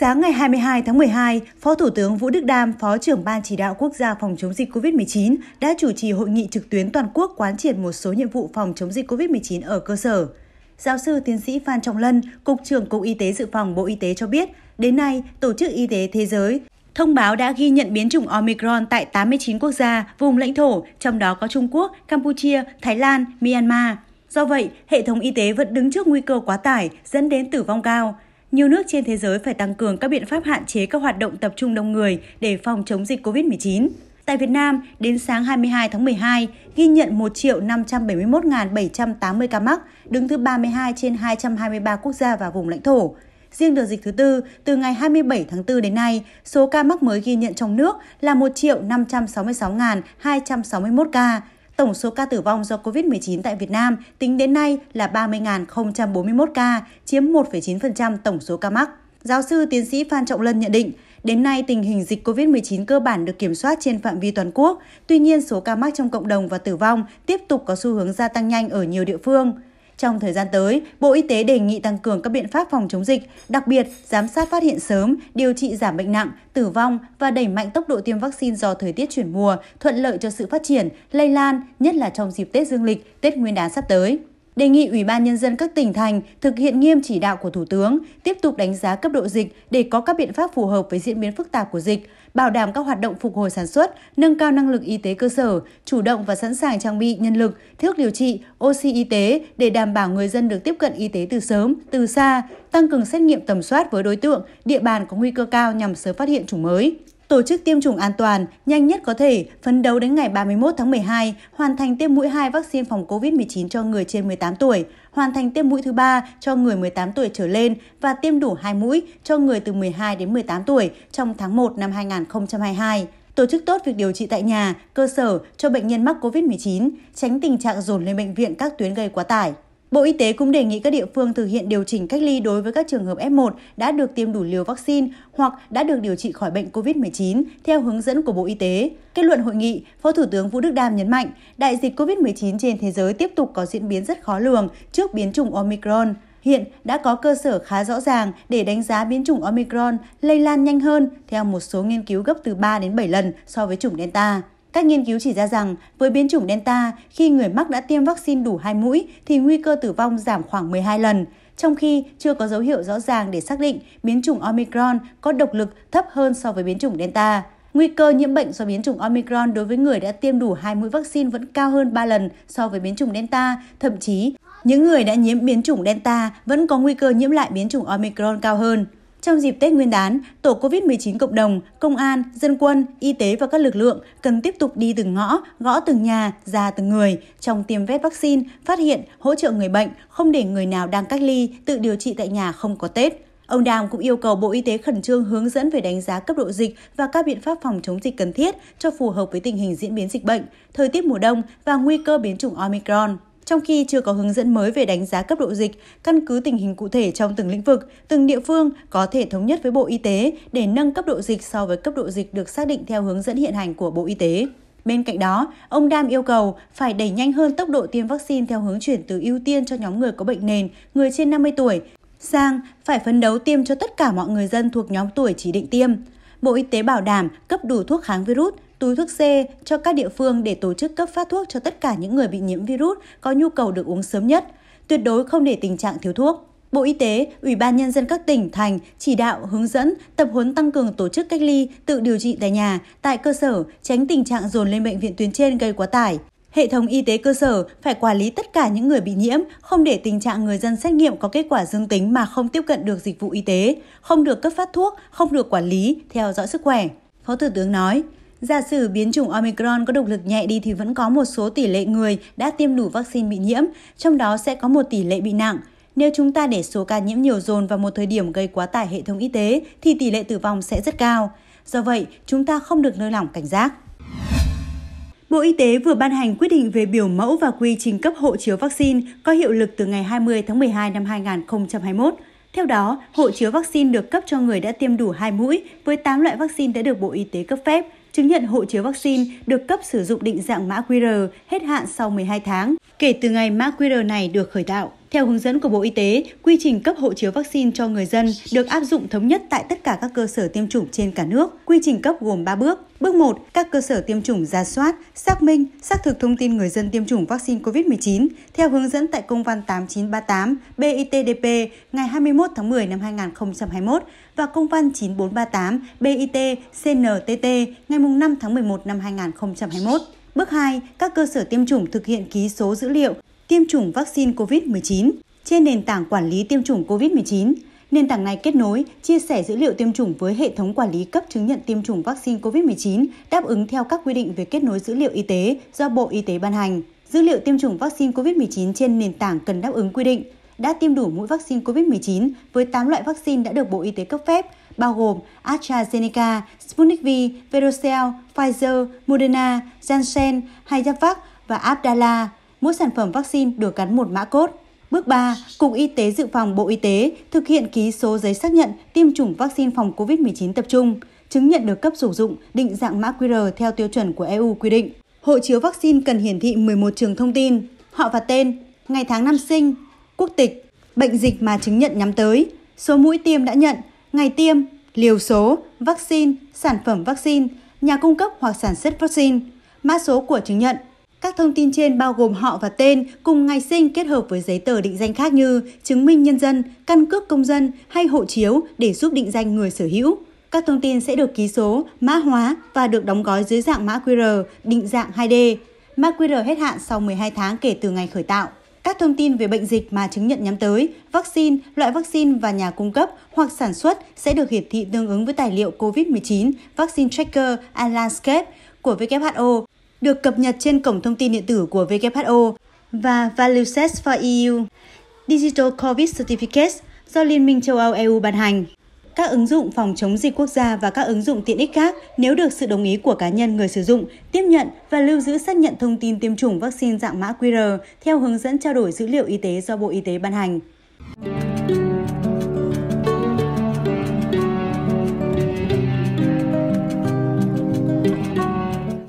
Sáng ngày 22 tháng 12, Phó Thủ tướng Vũ Đức Đam, Phó trưởng Ban chỉ đạo quốc gia phòng chống dịch COVID-19 đã chủ trì hội nghị trực tuyến toàn quốc quán triệt một số nhiệm vụ phòng chống dịch COVID-19 ở cơ sở. Giáo sư tiến sĩ Phan Trọng Lân, Cục trưởng Cục Y tế Dự phòng Bộ Y tế cho biết, đến nay, Tổ chức Y tế Thế giới thông báo đã ghi nhận biến chủng Omicron tại 89 quốc gia, vùng lãnh thổ, trong đó có Trung Quốc, Campuchia, Thái Lan, Myanmar. Do vậy, hệ thống y tế vẫn đứng trước nguy cơ quá tải, dẫn đến tử vong cao nhiều nước trên thế giới phải tăng cường các biện pháp hạn chế các hoạt động tập trung đông người để phòng chống dịch COVID-19. Tại Việt Nam, đến sáng 22 tháng 12, ghi nhận 1 571.780 ca mắc, đứng thứ 32 trên 223 quốc gia và vùng lãnh thổ. Riêng đợt dịch thứ tư, từ ngày 27 tháng 4 đến nay, số ca mắc mới ghi nhận trong nước là 1 566.261 ca, Tổng số ca tử vong do COVID-19 tại Việt Nam tính đến nay là 30.041 ca, chiếm 1,9% tổng số ca mắc. Giáo sư tiến sĩ Phan Trọng Lân nhận định, đến nay tình hình dịch COVID-19 cơ bản được kiểm soát trên phạm vi toàn quốc, tuy nhiên số ca mắc trong cộng đồng và tử vong tiếp tục có xu hướng gia tăng nhanh ở nhiều địa phương. Trong thời gian tới, Bộ Y tế đề nghị tăng cường các biện pháp phòng chống dịch, đặc biệt giám sát phát hiện sớm, điều trị giảm bệnh nặng, tử vong và đẩy mạnh tốc độ tiêm vaccine do thời tiết chuyển mùa, thuận lợi cho sự phát triển, lây lan, nhất là trong dịp Tết Dương lịch, Tết Nguyên đán sắp tới đề nghị Ủy ban Nhân dân các tỉnh thành thực hiện nghiêm chỉ đạo của Thủ tướng, tiếp tục đánh giá cấp độ dịch để có các biện pháp phù hợp với diễn biến phức tạp của dịch, bảo đảm các hoạt động phục hồi sản xuất, nâng cao năng lực y tế cơ sở, chủ động và sẵn sàng trang bị nhân lực, thuốc điều trị, oxy y tế để đảm bảo người dân được tiếp cận y tế từ sớm, từ xa, tăng cường xét nghiệm tầm soát với đối tượng, địa bàn có nguy cơ cao nhằm sớm phát hiện chủng mới tổ chức tiêm chủng an toàn, nhanh nhất có thể, phấn đấu đến ngày 31 tháng 12, hoàn thành tiêm mũi 2 vaccine phòng COVID-19 cho người trên 18 tuổi, hoàn thành tiêm mũi thứ 3 cho người 18 tuổi trở lên và tiêm đủ 2 mũi cho người từ 12 đến 18 tuổi trong tháng 1 năm 2022 tổ chức tốt việc điều trị tại nhà, cơ sở cho bệnh nhân mắc COVID-19, tránh tình trạng dồn lên bệnh viện các tuyến gây quá tải. Bộ Y tế cũng đề nghị các địa phương thực hiện điều chỉnh cách ly đối với các trường hợp F1 đã được tiêm đủ liều vaccine hoặc đã được điều trị khỏi bệnh COVID-19 theo hướng dẫn của Bộ Y tế. Kết luận hội nghị, Phó Thủ tướng Vũ Đức Đam nhấn mạnh, đại dịch COVID-19 trên thế giới tiếp tục có diễn biến rất khó lường trước biến chủng Omicron. Hiện đã có cơ sở khá rõ ràng để đánh giá biến chủng Omicron lây lan nhanh hơn theo một số nghiên cứu gấp từ 3 đến 7 lần so với chủng Delta. Các nghiên cứu chỉ ra rằng với biến chủng Delta, khi người mắc đã tiêm vaccine đủ 2 mũi thì nguy cơ tử vong giảm khoảng 12 lần, trong khi chưa có dấu hiệu rõ ràng để xác định biến chủng Omicron có độc lực thấp hơn so với biến chủng Delta. Nguy cơ nhiễm bệnh do biến chủng Omicron đối với người đã tiêm đủ 2 mũi vaccine vẫn cao hơn 3 lần so với biến chủng Delta, thậm chí những người đã nhiễm biến chủng Delta vẫn có nguy cơ nhiễm lại biến chủng Omicron cao hơn. Trong dịp Tết Nguyên đán, tổ COVID-19 cộng đồng, công an, dân quân, y tế và các lực lượng cần tiếp tục đi từng ngõ, gõ từng nhà, ra từng người trong tiêm vét vaccine, phát hiện, hỗ trợ người bệnh, không để người nào đang cách ly, tự điều trị tại nhà không có Tết. Ông Đàm cũng yêu cầu Bộ Y tế khẩn trương hướng dẫn về đánh giá cấp độ dịch và các biện pháp phòng chống dịch cần thiết cho phù hợp với tình hình diễn biến dịch bệnh, thời tiết mùa đông và nguy cơ biến chủng Omicron trong khi chưa có hướng dẫn mới về đánh giá cấp độ dịch, căn cứ tình hình cụ thể trong từng lĩnh vực, từng địa phương có thể thống nhất với Bộ Y tế để nâng cấp độ dịch so với cấp độ dịch được xác định theo hướng dẫn hiện hành của Bộ Y tế. Bên cạnh đó, ông Đam yêu cầu phải đẩy nhanh hơn tốc độ tiêm vaccine theo hướng chuyển từ ưu tiên cho nhóm người có bệnh nền, người trên 50 tuổi, sang phải phấn đấu tiêm cho tất cả mọi người dân thuộc nhóm tuổi chỉ định tiêm. Bộ Y tế bảo đảm cấp đủ thuốc kháng virus, túi thuốc C cho các địa phương để tổ chức cấp phát thuốc cho tất cả những người bị nhiễm virus có nhu cầu được uống sớm nhất, tuyệt đối không để tình trạng thiếu thuốc. Bộ Y tế, Ủy ban Nhân dân các tỉnh, thành chỉ đạo, hướng dẫn, tập huấn tăng cường tổ chức cách ly, tự điều trị tại nhà, tại cơ sở, tránh tình trạng dồn lên bệnh viện tuyến trên gây quá tải. Hệ thống y tế cơ sở phải quản lý tất cả những người bị nhiễm, không để tình trạng người dân xét nghiệm có kết quả dương tính mà không tiếp cận được dịch vụ y tế, không được cấp phát thuốc, không được quản lý, theo dõi sức khỏe. Phó Thủ tướng nói, Giả sử biến chủng Omicron có độc lực nhẹ đi thì vẫn có một số tỷ lệ người đã tiêm đủ vaccine bị nhiễm, trong đó sẽ có một tỷ lệ bị nặng. Nếu chúng ta để số ca nhiễm nhiều dồn vào một thời điểm gây quá tải hệ thống y tế thì tỷ lệ tử vong sẽ rất cao. Do vậy, chúng ta không được lơi lỏng cảnh giác. Bộ Y tế vừa ban hành quyết định về biểu mẫu và quy trình cấp hộ chiếu vaccine có hiệu lực từ ngày 20 tháng 12 năm 2021. Theo đó, hộ chiếu vaccine được cấp cho người đã tiêm đủ 2 mũi với 8 loại vaccine đã được Bộ Y tế cấp phép. Chứng nhận hộ chiếu vaccine được cấp sử dụng định dạng mã QR hết hạn sau 12 tháng kể từ ngày mã QR này được khởi tạo. Theo hướng dẫn của Bộ Y tế, quy trình cấp hộ chiếu vaccine cho người dân được áp dụng thống nhất tại tất cả các cơ sở tiêm chủng trên cả nước. Quy trình cấp gồm 3 bước. Bước 1, các cơ sở tiêm chủng ra soát, xác minh, xác thực thông tin người dân tiêm chủng vaccine COVID-19 theo hướng dẫn tại công văn 8938 BITDP ngày 21 tháng 10 năm 2021 và công văn 9438 BIT CNTT ngày 5 tháng 11 năm 2021. Bước 2, các cơ sở tiêm chủng thực hiện ký số dữ liệu tiêm chủng vaccine COVID-19 trên nền tảng quản lý tiêm chủng COVID-19. Nền tảng này kết nối, chia sẻ dữ liệu tiêm chủng với hệ thống quản lý cấp chứng nhận tiêm chủng vaccine COVID-19 đáp ứng theo các quy định về kết nối dữ liệu y tế do Bộ Y tế ban hành. Dữ liệu tiêm chủng vaccine COVID-19 trên nền tảng cần đáp ứng quy định đã tiêm đủ mũi vaccine COVID-19 với 8 loại vaccine đã được Bộ Y tế cấp phép, bao gồm AstraZeneca, Sputnik V, Verocell, Pfizer, Moderna, Janssen, Hayavac và Abdala mỗi sản phẩm vaccine được gắn một mã cốt. Bước 3, Cục Y tế Dự phòng Bộ Y tế thực hiện ký số giấy xác nhận tiêm chủng vaccine phòng COVID-19 tập trung, chứng nhận được cấp sử dụng định dạng mã QR theo tiêu chuẩn của EU quy định. Hộ chiếu vaccine cần hiển thị 11 trường thông tin, họ và tên, ngày tháng năm sinh, quốc tịch, bệnh dịch mà chứng nhận nhắm tới, số mũi tiêm đã nhận, ngày tiêm, liều số, vaccine, sản phẩm vaccine, nhà cung cấp hoặc sản xuất vaccine, mã số của chứng nhận. Các thông tin trên bao gồm họ và tên cùng ngày sinh kết hợp với giấy tờ định danh khác như chứng minh nhân dân, căn cước công dân hay hộ chiếu để giúp định danh người sở hữu. Các thông tin sẽ được ký số, mã hóa và được đóng gói dưới dạng mã QR định dạng 2D. Mã QR hết hạn sau 12 tháng kể từ ngày khởi tạo. Các thông tin về bệnh dịch mà chứng nhận nhắm tới, vaccine, loại vaccine và nhà cung cấp hoặc sản xuất sẽ được hiển thị tương ứng với tài liệu COVID-19 Vaccine Tracker and Landscape của WHO được cập nhật trên cổng thông tin điện tử của WHO và Valueset for EU, Digital COVID Certificates do Liên minh châu Âu EU ban hành. Các ứng dụng phòng chống dịch quốc gia và các ứng dụng tiện ích khác nếu được sự đồng ý của cá nhân người sử dụng, tiếp nhận và lưu giữ xác nhận thông tin tiêm chủng vaccine dạng mã QR theo hướng dẫn trao đổi dữ liệu y tế do Bộ Y tế ban hành.